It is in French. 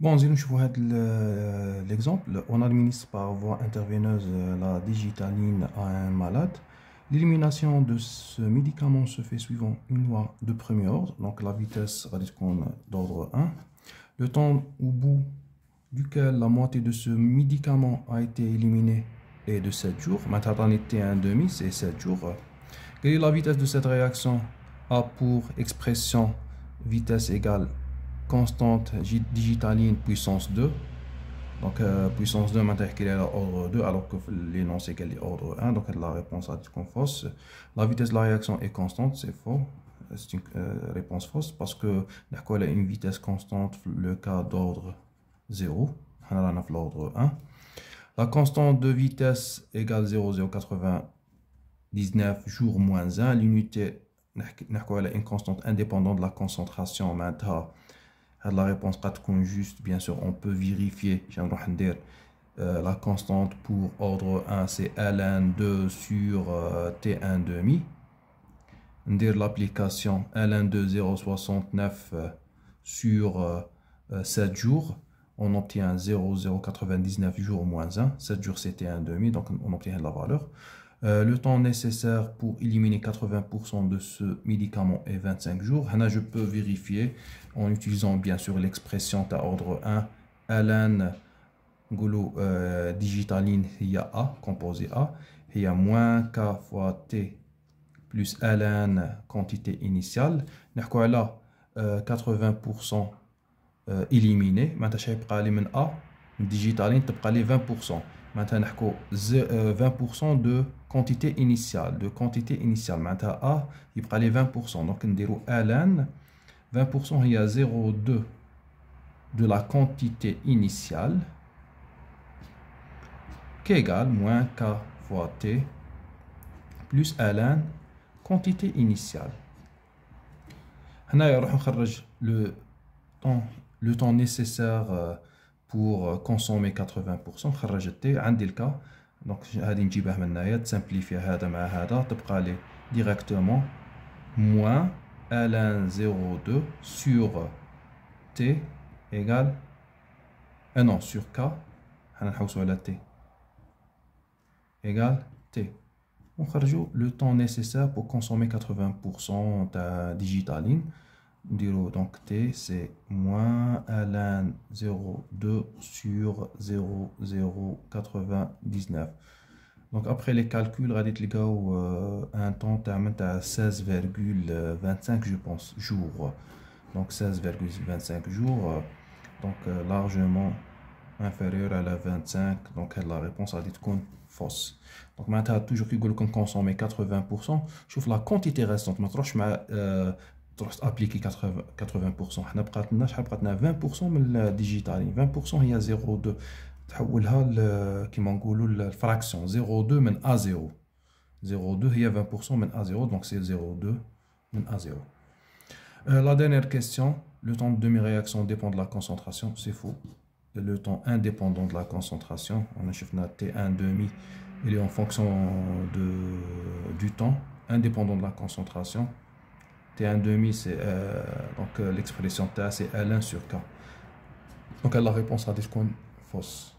Bon, nous voyons euh, l'exemple. On administre par voie intervenueuse euh, la digitaline à un malade. L'élimination de ce médicament se fait suivant une loi de premier ordre, donc la vitesse d'ordre 1. Le temps au bout duquel la moitié de ce médicament a été éliminée est de 7 jours. Maintenant, était un demi, c'est 7 jours. Quelle est la vitesse de cette réaction A pour expression vitesse égale constante digitaline puissance 2 donc euh, puissance 2 maintenant qu'elle à 2 alors que l'énoncé est ordre 1 donc la réponse à fausse la vitesse de la réaction est constante c'est faux c'est une euh, réponse fausse parce que elle a une vitesse constante le cas d'ordre 0 on a l'ordre 1 la constante de vitesse égale 0,099 jours moins 1 l'unité est a une constante indépendante de la concentration maintenant la réponse pas juste bien sûr on peut vérifier dire euh, la constante pour ordre 1 c'est ln2 sur t1 demi dire l'application ln2 069 euh, sur 7 euh, jours on obtient 0,099 jours moins 1 7 jours c'était 1 demi donc on obtient la valeur euh, le temps nécessaire pour éliminer 80% de ce médicament est 25 jours. je peux vérifier en utilisant bien sûr l'expression à ordre 1 alan euh, digitaline y A, composé A, a moins K fois T plus alan quantité initiale. Nous euh, 80% éliminé. Maintenant, je vais A digital تبقى les 20% معناتها نحكو 20% de quantité initiale de quantité initiale Maintenant, A 20%. Donc, 20% Donc نديرو ln 20% هي 0,2 de la quantité initiale qui égale moins K fois T plus ln quantité initiale Maintenant, راح le temps nécessaire euh, pour euh, consommer 80%, on démarre rajouter. t, on le k donc je vais simplifier on directement moins 0.2 sur t égal non, sur k on va le t t on le temps nécessaire pour consommer 80% de digital donc T, c'est moins ln 0,2 sur 0,099. Donc après les calculs, radit les gars, euh, un temps à 16,25 je pense, jours. Donc 16,25 jours. Euh, donc euh, largement inférieur à la 25 donc la réponse a dit qu'on fausse donc maintenant toujours qu'il qu'on consomme 80% je trouve la quantité restante mais Appliquer 80% حنا شحال 20% من الديجيتال 20% هي 0.2 تحولها كيما نقولوا الفراكسيون 0.2 من A0 0.2 هي 20% من A0 Donc c'est 0.2 من A0 La dernière question, le temps de demi-réaction dépend de la concentration, c'est faux. Le temps indépendant de la concentration, on a T1 demi, il est en fonction du temps indépendant de la concentration t 15 c'est euh, donc euh, l'expression TA, c'est L1 sur K. Donc la réponse est fausse.